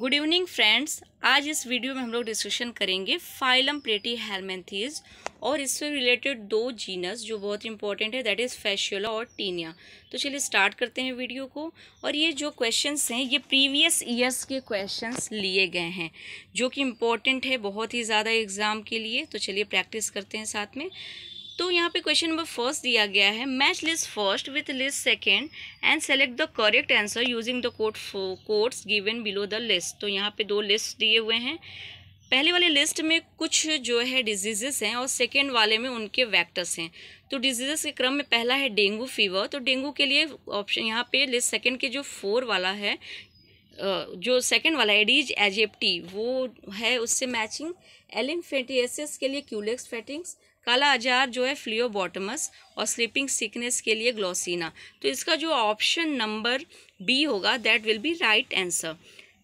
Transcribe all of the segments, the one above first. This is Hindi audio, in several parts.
गुड इवनिंग फ्रेंड्स आज इस वीडियो में हम लोग डिस्कशन करेंगे फाइलम प्लेटी हेलमेंथीज और इससे रिलेटेड दो जीनस जो बहुत इंपॉर्टेंट है दैट इज़ फैशियोला और टीनिया तो चलिए स्टार्ट करते हैं वीडियो को और ये जो क्वेश्चंस हैं ये प्रीवियस ईयर्स के क्वेश्चंस लिए गए हैं जो कि इम्पोर्टेंट है बहुत ही ज़्यादा एग्ज़ाम के लिए तो चलिए प्रैक्टिस करते हैं साथ में तो यहाँ पे क्वेश्चन नंबर फर्स्ट दिया गया है match list first with list second and select the correct answer using the code codes given below the list तो यहाँ पे दो लिस्ट दिए हुए हैं पहले वाले लिस्ट में कुछ जो है डिजीजेस हैं और सेकेंड वाले में उनके वैक्टर्स हैं तो डिजीजेस के क्रम में पहला है डेंगू फीवर तो डेंगू के लिए ऑप्शन यहाँ पे लिस्ट सेकेंड के जो फोर वाला है जो सेकेंड वाला एडीज एजेप्टी वो है उससे मैचिंग एलिम के लिए क्यूलेक्स फेटिंग्स काला आजार जो है फ्लियोबॉटमस और स्लीपिंग सिकनेस के लिए ग्लोसिना तो इसका जो ऑप्शन नंबर बी होगा that will be right answer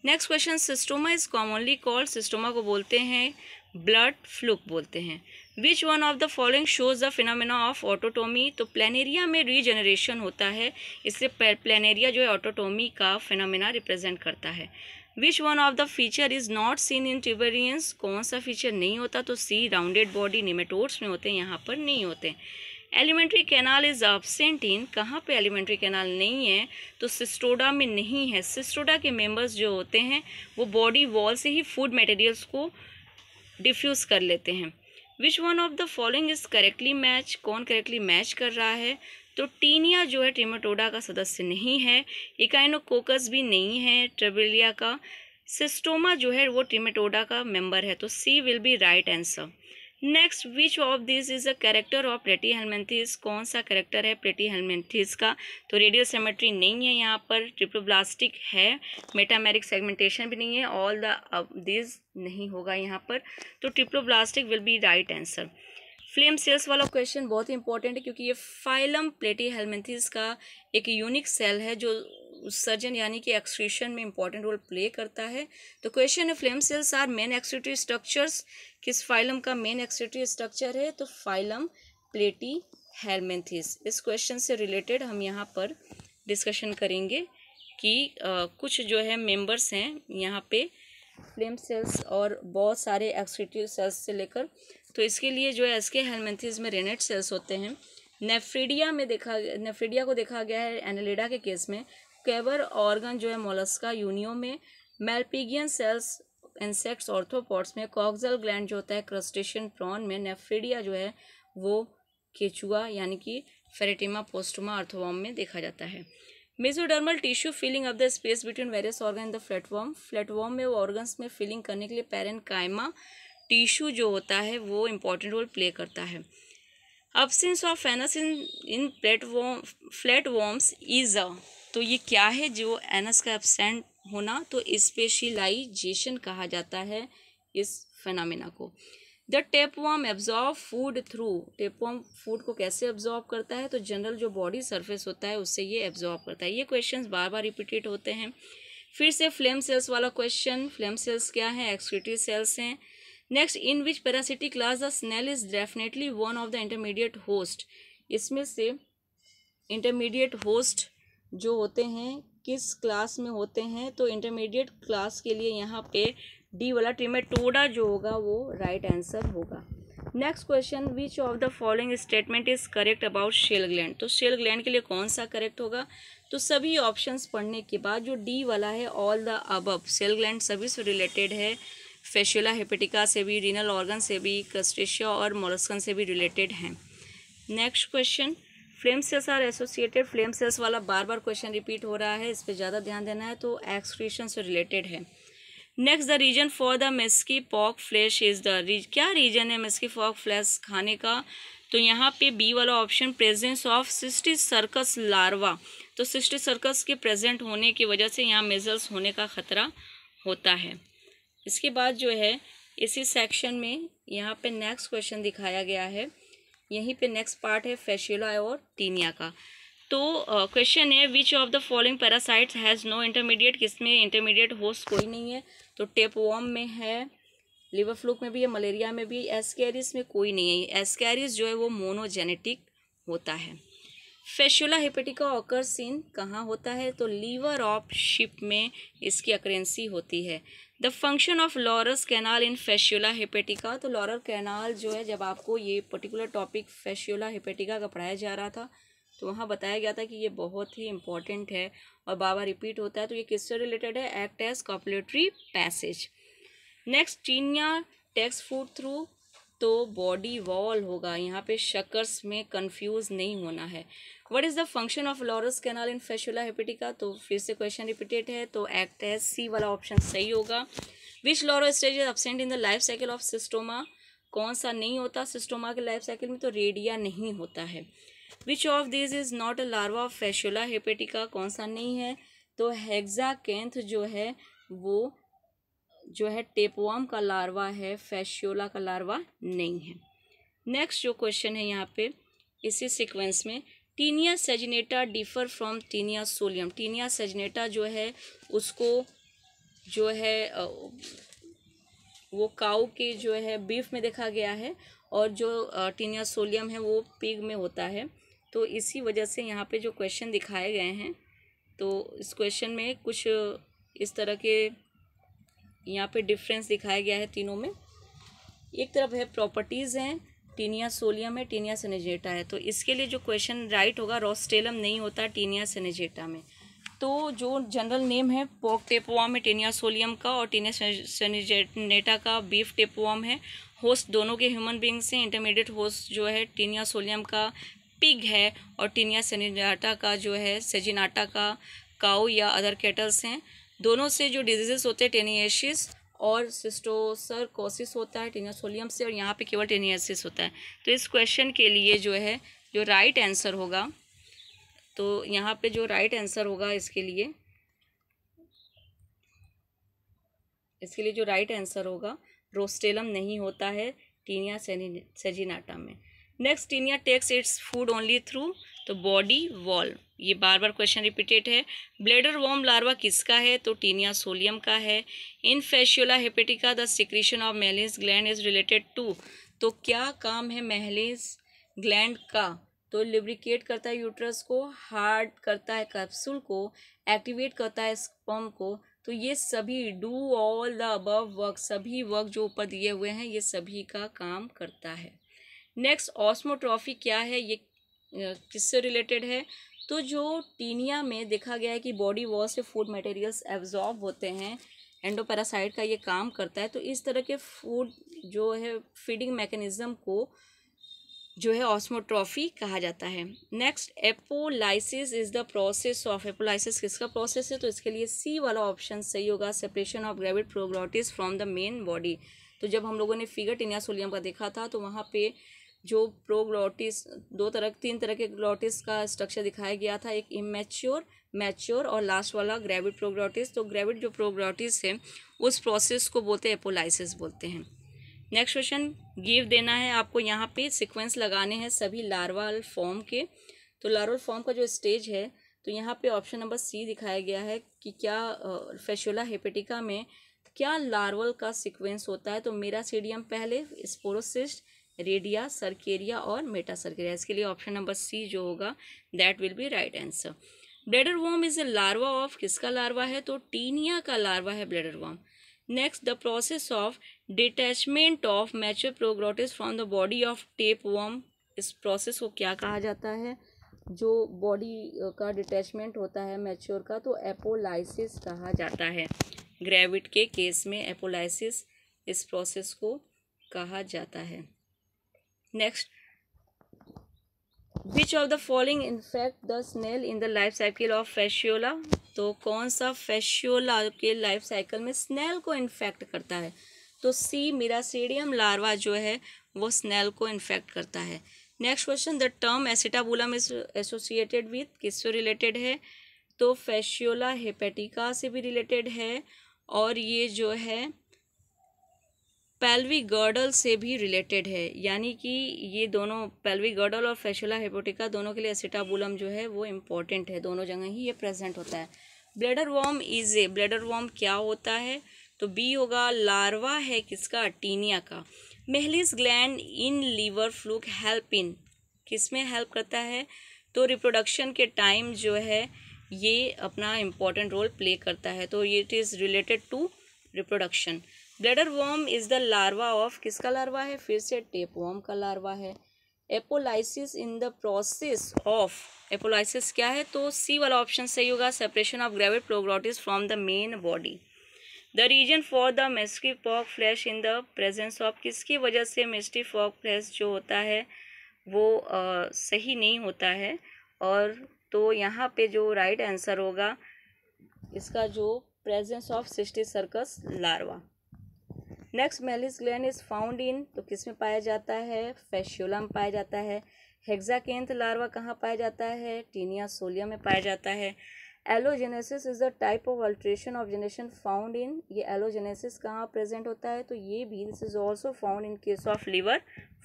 next question Schistosoma is commonly called Schistosoma को बोलते हैं ब्लड फ्लूक बोलते हैं which one of the following shows the phenomena of autotomy तो प्लानेरिया में रीजनरेशन होता है इसलिए प्लानेरिया जो है ऑटोटोमी का फिनोमिना रिप्रेजेंट करता है which one of the feature is not seen in turbellarians कौन सा फीचर नहीं होता तो सी राउंडेड बॉडी निमेटोड्स में होते हैं यहाँ पर नहीं होते alimentary canal is absent in कहाँ पर एलिमेंट्री कैनाल नहीं है तो सिस्टोडा में नहीं है सिस्टोडा के मेम्बर्स जो होते हैं वो बॉडी वॉल से ही फूड मटेरियल्स को डिफ्यूज़ कर लेते हैं which one of the following is correctly match कौन करेक्टली मैच कर रहा है तो टीनिया जो है ट्रिमेटोडा का सदस्य नहीं है इकाइनोकोकस भी नहीं है ट्रेबिलिया का सिस्टोमा जो है वो ट्रिमेटोडा का मेंबर है तो C will be right answer next which of this is a character of platyhelminthes कौन सा कैरेक्टर है प्रेटी हेलमेंथिस का तो रेडियल सेमेट्री नहीं है यहाँ पर ट्रिप्लोब्लास्टिक है मेटामेरिक सेगमेंटेशन भी नहीं है ऑल द दिस नहीं होगा यहाँ पर तो triploblastic will be right answer flame cells वाला क्वेश्चन बहुत ही इंपॉर्टेंट है क्योंकि ये फाइलम प्लेटी हेलमेंथिस का एक यूनिक सेल है जो सर्जन यानी कि एक्सक्रीशन में इंपॉर्टेंट रोल प्ले करता है तो क्वेश्चन है flame cells are main excretory structures किस फाइलम का मेन एक्सक्रीटरी स्ट्रक्चर है तो फाइलम प्लेटी हेलमेंथिस इस क्वेश्चन से रिलेटेड हम यहाँ पर डिस्कशन करेंगे कि आ, कुछ जो है मेम्बर्स हैं यहाँ पे फ्लेम सेल्स और बहुत सारे एक्सक्रीटिव सेल्स से लेकर तो इसके लिए जो है एस के में रेनेट सेल्स होते हैं नेफ्रीडिया में देखा नेफ्रीडिया को देखा गया है एनालिडा के केस में कैवर ऑर्गन जो है मोलस्का यूनियो में मेलपिगियन सेल्स इंसेक्ट्स ऑर्थोपॉड्स में कॉक्जल ग्लैंड जो होता है क्रस्टेशियन प्रॉन में नेफ्रीडिया जो है वो केचुआ यानी कि फेरेटिमा पोस्टमा अर्थवॉम में देखा जाता है mesodermal tissue filling of the space between various organ in the flatworm flatworm में वो ऑर्गन्स में फिलिंग करने के लिए पेरन कायमा टिश्यू जो होता है वो इम्पॉर्टेंट रोल प्ले करता है absence of anus in in flatworm flat worms is a तो ये क्या है जो एनस का एबसेंट होना तो स्पेशलाइजेशन कहा जाता है इस फेनामिना को the tapeworm absorb food through tapeworm food को कैसे एब्जॉर्व करता है तो जनरल जो बॉडी सरफेस होता है उससे ये एब्जॉर्व करता है ये क्वेश्चन बार बार रिपीटेड होते हैं फिर से फ्लेम सेल्स वाला क्वेश्चन फ्लेम सेल्स क्या है एक्सक्रिटिव सेल्स हैं next in which parasitic class the snail is definitely one of the intermediate host इसमें से इंटरमीडिएट होस्ट जो होते हैं किस क्लास में होते हैं तो इंटरमीडिएट क्लास के लिए यहाँ पे डी वाला ट्रिमेटोडा जो होगा वो राइट right आंसर होगा next question which of the following statement is correct about shell gland तो शेल ग्लैंड के लिए कौन सा करेक्ट होगा तो सभी ऑप्शंस पढ़ने के बाद जो डी वाला है all the above shell gland सभी से रिलेटेड है फेशियोला हेपेटिका से भी रीनल ऑर्गन से भी क्रस्टेशिया और मोलस्कन से भी रिलेटेड हैं next question flame cells are associated flame cells वाला बार बार क्वेश्चन रिपीट हो रहा है इस पर ज़्यादा ध्यान देना है तो एक्सक्रीशन से रिलेटेड है next the reason for the measly pork flesh is the reason क्या रीजन है मेस्की पॉक फ्लैश खाने का तो यहाँ पे बी वाला option presence of cysticercus larva तो सिस्टी सर्कस के प्रेजेंट होने की वजह से यहाँ मेजल्स होने का खतरा होता है इसके बाद जो है इसी सेक्शन में यहाँ पे नेक्स्ट क्वेश्चन दिखाया गया है यहीं पे नेक्स्ट पार्ट है फेशियोला और टीनिया का तो क्वेश्चन uh, है which of the following parasites has no intermediate किसमें इंटरमीडिएट होस्ट कोई नहीं है तो टेप वॉम में है लिवर फ्लूक में भी है मलेरिया में भी एस्कैरिस में कोई नहीं है एस्कैरिस जो है वो मोनोजेनेटिक होता है फेशुला हिपेटिका ऑकर सीन कहाँ होता है तो लीवर ऑफ शिप में इसकी अक्रेंसी होती है the function of Laurer's canal in Fasciola hepatica तो लॉरल कैनाल जो है जब आपको ये पर्टिकुलर टॉपिक फेशियोला हेपेटिका का पढ़ाया जा रहा था तो वहाँ बताया गया था कि ये बहुत ही इंपॉर्टेंट है और बार बार रिपीट होता है तो ये किससे रिलेटेड है act as copulatory passage next Taenia takes food through तो बॉडी वॉल होगा यहाँ पे शक्कर्स में कंफ्यूज नहीं होना है what is the function of Laurer's canal in Fasciola hepatica तो फिर से क्वेश्चन रिपीटेड है तो एक्ट है सी वाला ऑप्शन सही होगा which larval stage is absent in the life cycle of Schistosoma कौन सा नहीं होता सिस्टोमा के लाइफ साइकिल में तो रेडिया नहीं होता है which of this is not a larva of Fasciola hepatica कौन सा नहीं है तो हेग्जा कैंथ जो है वो जो है टेपवाम का लार्वा है फेशियोला का लार्वा नहीं है नेक्स्ट जो क्वेश्चन है यहाँ पे इसी सीक्वेंस में Taenia saginata differ from Taenia solium Taenia saginata जो है उसको जो है वो काऊ के जो है बीफ में देखा गया है और जो टीनिया सोलियम है वो पिग में होता है तो इसी वजह से यहाँ पे जो क्वेश्चन दिखाए गए हैं तो इस क्वेश्चन में कुछ इस तरह के यहाँ पे डिफरेंस दिखाया गया है तीनों में एक तरफ है प्रॉपर्टीज़ हैं टीनिया सोलियम है टीनिया सेनेजेटा है तो इसके लिए जो क्वेश्चन राइट होगा रोस्टेलम नहीं होता टीनिया सेनेजेटा में तो जो जनरल नेम है पोक टेपोआम है टीनिया सोलियम का और टीनिया सेनेजेटा का बीफ टेपोआम है होस्ट दोनों के ह्यूमन बींग्स हैं इंटरमीडिएट होस्ट जो है टीनिया सोलियम का पिग है और टीनिया सेनेजाटा का जो है सेजिनाटा का काउ या अदर कैटल्स हैं दोनों से जो डिजीजेस होते हैं टेनियशिस और सिस्टोसर कोसिस होता है टीनासोलियम से और यहाँ पे केवल टेनियासिस होता है तो इस क्वेश्चन के लिए जो है जो राइट आंसर होगा तो यहाँ पे जो राइट आंसर होगा इसके लिए इसके लिए जो राइट आंसर होगा रोस्टेलम नहीं होता है टीनिया सेजिनाटा में next Taenia takes its food only through the body wall ये बार बार क्वेश्चन रिपीटेड है ब्लेडर वॉम लार्वा किसका है तो टीनिया सोलियम का है in Fasciola hepatica the secretion of Mehlis gland is related to तो क्या काम है मेहलेज ग्लैंड का तो लिब्रिकेट करता है यूट्रस को हार्ड करता है कैप्सूल को एक्टिवेट करता है स्पम को तो ये सभी do all the above work सभी वर्क जो ऊपर दिए हुए हैं ये सभी का काम करता है नेक्स्ट ऑस्मोट्रॉफी क्या है ये किससे रिलेटेड है तो जो टीनिया में देखा गया है कि बॉडी वॉल से फूड मटेरियल्स एब्जॉर्ब होते हैं एंडोपैरासाइड का ये काम करता है तो इस तरह के फूड जो है फीडिंग मैकेनिज़्म को जो है ऑस्मोट्रॉफी कहा जाता है next apolysis is the process of apolysis किसका प्रोसेस है तो इसके लिए सी वाला ऑप्शन सही होगा separation of gravid proglottids from the main body तो जब हम लोगों ने फिगर टीनिया सोलियम का देखा था तो वहाँ पे जो प्रोग्लोटिस दो तरह तीन तरह के ग्लोटिस का स्ट्रक्चर दिखाया गया था एक इमेच्योर मैच्योर और लास्ट वाला ग्रेविड प्रोग्लोटिस तो ग्रेविड जो प्रोग्लोटिस है उस प्रोसेस को बोलते हैं एपोलाइसिस बोलते हैं नेक्स्ट क्वेश्चन गिव देना है आपको यहाँ पे सिक्वेंस लगाने हैं सभी लार्वल फॉर्म के तो लार्वल फॉर्म का जो स्टेज है तो यहाँ पे ऑप्शन नंबर सी दिखाया गया है कि क्या फेशोला हेपेटिका में क्या लार्वल का सिक्वेंस होता है तो मेरा सीडियम पहले स्पोरोसिस्ट रेडिया सर्केरिया और मेटा सर्केरिया इसके लिए ऑप्शन नंबर सी जो होगा that will be right answer bladder worm is a larva of किसका लार्वा है तो टीनिया का लार्वा है bladder worm next the process of detachment of mature proglottids from the body of tape worm इस प्रोसेस को क्या कहा जाता है जो बॉडी का डिटैचमेंट होता है मैच्योर का तो एपोलाइसिस कहा जाता है ग्रेविट के केस में एपोलाइसिस इस प्रोसेस को कहा जाता है next which of the following infect the snail in the life cycle of Fasciola तो कौन सा फैशियोला के लाइफ साइकिल में स्नेल को इन्फेक्ट करता है तो सी मिरासीडियम लार्वा जो है वो स्नेल को इन्फेक्ट करता है next question the term acetabulum associated with किससे रिलेटेड है तो फैशियोला हेपेटिका से भी रिलेटेड है और ये जो है पैल्वी गर्डल से भी रिलेटेड है यानी कि ये दोनों पैल्वी गर्डल और फेशुला हेपोटिका दोनों के लिए एसिटाबुलम जो है वो इम्पॉर्टेंट है दोनों जगह ही ये प्रेजेंट होता है bladder worm is a bladder worm क्या होता है तो बी होगा लार्वा है किसका टीनिया का Mehlis gland in liver fluke help in किस में हेल्प करता है तो रिप्रोडक्शन के टाइम जो है ये अपना इम्पोर्टेंट रोल प्ले करता है तो it is related to reproduction bladder worm is the larva of किसका लार्वा है फिर से टेप वॉर्म का लार्वा है apolysis in the process of apolysis क्या है तो सी वाला ऑप्शन सही होगा separation of gravid proglottids from the main body the reason for the measly pork flesh in the presence of किसकी वजह से मेस्टी फॉक फ्लैश जो होता है वो आ, सही नहीं होता है और तो यहाँ पे जो राइट right आंसर होगा इसका जो presence of cysticercus larva next Mehlis gland is found in तो किस में पाया जाता है फेशोला में पाया जाता है हेक्साकेंथ लार्वा कहाँ पाया जाता है टीनिया सोलिया में पाया जाता है allogenesis is the type of alternation of generation found in ये एलोजेनेसिस कहाँ प्रेजेंट होता है तो ये भी this is also found in case of liver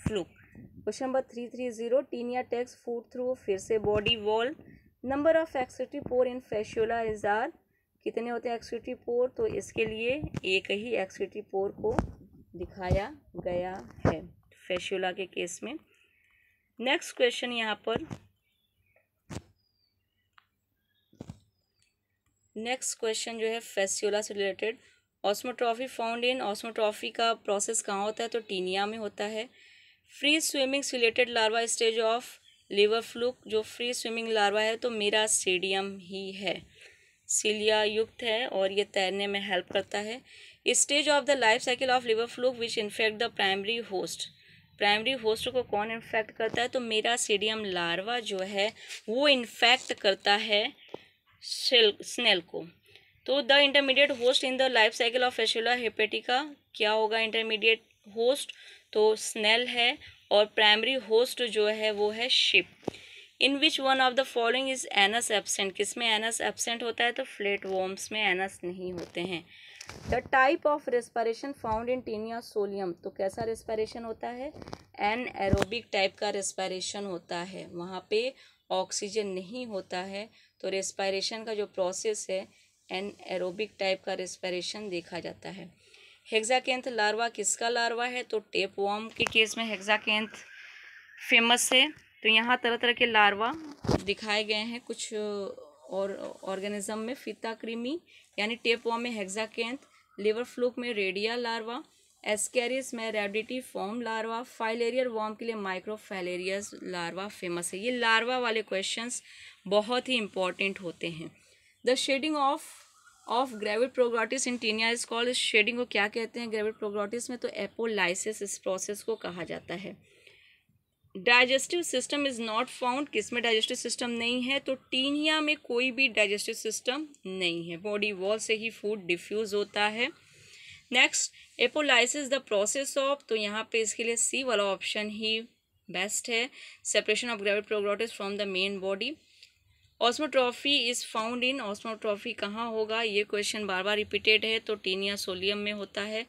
fluke question number three three zero Taenia takes food through फिर से बॉडी वॉल नंबर ऑफ एक्सटी four in Fasciola is are कितने होते हैं एक्सक्यूटिव पोर तो इसके लिए एक ही एक्सक्यूटिव पोर को दिखाया गया है फेशियोला के केस में नेक्स्ट क्वेश्चन यहाँ पर नेक्स्ट क्वेश्चन जो है फेस्योला से रिलेटेड ऑस्मोट्रॉफी फाउंड इन ऑस्मोट्रॉफी का प्रोसेस कहाँ होता है तो टीनिया में होता है फ्री स्विमिंग से related larva stage of liver fluke जो फ्री स्विमिंग लार्वा है तो मेरा स्टेडियम ही है सीलिया युक्त है और ये तैरने में हेल्प करता है stage of the life cycle of liver fluke which infect the primary host primary host को कौन इन्फेक्ट करता है तो मेरा सीडियम लार्वा जो है वो इन्फेक्ट करता है सेल स्नेल को तो the intermediate host in the life cycle of Fasciola hepatica क्या होगा इंटरमीडिएट होस्ट तो स्नेल है और प्राइमरी होस्ट जो है वो है sheep in which one of the following is anus absent किस में एनस एबसेंट होता है तो फ्लेट वॉम्स में एनस नहीं होते हैं the type of respiration found in Taenia solium तो कैसा रेस्परेशन होता है एन एरोबिक टाइप का रेस्परेशन होता है वहाँ पे ऑक्सीजन नहीं होता है तो रेस्पायरेशन का जो प्रोसेस है एन एरोबिक टाइप का रेस्पायरेशन देखा जाता है हेक्साकेंथ लार्वा किसका लार्वा है तो टेप वॉर्म के केस में हेक्साकेंथ फेमस है तो यहाँ तरह तरह के लार्वा दिखाए गए हैं कुछ और ऑर्गेनिज्म में फीता क्रीमी यानी टेपवा में हेक्साकेंथ लिवर फ्लूक में रेडिया लार्वा एस्कैरिस में rhabditiform larva filarial worm के लिए फाइलेरियस लार्वा फेमस है ये लार्वा वाले क्वेश्चंस बहुत ही इंपॉर्टेंट होते हैं the shedding of of gravid proglottids in Taenia is called shedding को क्या कहते हैं ग्रेविड प्रोग्राटिस में तो एपोलाइसिस इस प्रोसेस को कहा जाता है digestive system is not found किस में डाइजेस्टिव सिस्टम नहीं है तो टीनिया में कोई भी डाइजेस्टिव सिस्टम नहीं है बॉडी वॉल से ही फूड डिफ्यूज़ होता है next apolysis the process of तो यहाँ पे इसके लिए सी वाला ऑप्शन ही बेस्ट है separation of gravid proglottids from the main body osmotrophy is found in osmotrophy कहाँ होगा ये क्वेश्चन बार बार रिपीटेड है तो टीनिया सोलियम में होता है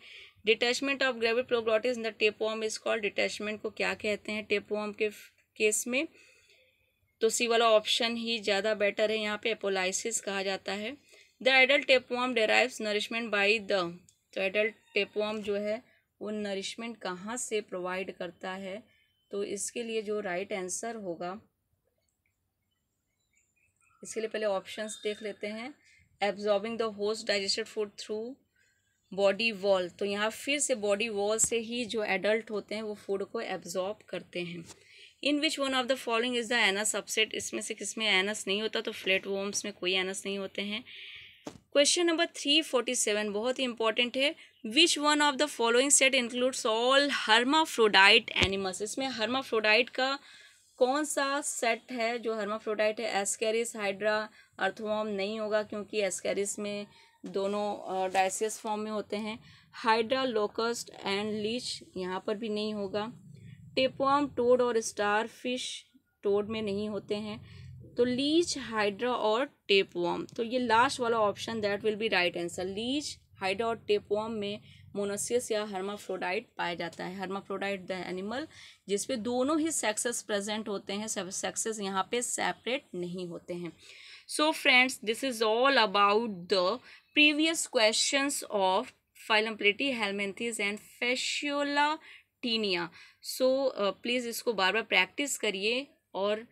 detachment of gravid proglottids in the tapeworm is called detachment को क्या कहते हैं टेपोम के केस में तो सी वाला ऑप्शन ही ज़्यादा बेटर है यहाँ पे एपोलाइसिस कहा जाता है the adult tapeworm derive nourishment by the तो एडल्ट टेपवॉम जो है वो नरिशमेंट कहाँ से प्रोवाइड करता है तो इसके लिए जो राइट right आंसर होगा इसके लिए पहले ऑप्शंस देख लेते हैं absorbing the host digested food through body wall तो यहाँ फिर से बॉडी वॉल से ही जो एडल्ट होते हैं वो फूड को एब्जॉर्ब करते हैं in which one of the following is the anus absent इसमें से किस में एनस नहीं होता तो फ्लेट वोम्स में कोई एनस नहीं होते हैं question number three forty seven बहुत ही इंपॉर्टेंट है which one of the following set includes all hermaphrodite animals इसमें हर्माफ्रोडाइट का कौन सा सेट है जो हर्माफ्रोडाइट है एस्कैरिस हाइड्रा अर्थवॉम नहीं होगा क्योंकि एस्कैरिस में दोनों डायसियस फॉर्म में होते हैं हाइड्रा लोकस्ट एंड लीच यहाँ पर भी नहीं होगा टेपवाम टोड और स्टार फिश टोड में नहीं होते हैं तो लीच हाइड्रा और टेपवाम तो ये लास्ट वाला option that will be right answer leech hydra और टेपवाम में मोनोसियस या हर्माफ्रोडाइट पाया जाता है हर्माफ्रोडाइट द एनिमल जिसपे दोनों ही सेक्सेस प्रेजेंट होते हैं सेक्सेस यहाँ पे सेपरेट नहीं होते हैं so friends this is all about the previous questions of phylum helminthes and fasciolatinia so uh, please इसको बार बार प्रैक्टिस करिए और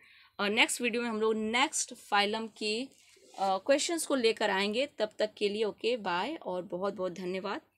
नेक्स्ट uh, वीडियो में हम लोग नेक्स्ट फाइलम के क्वेश्चंस uh, को लेकर आएंगे तब तक के लिए ओके okay, बाय और बहुत बहुत धन्यवाद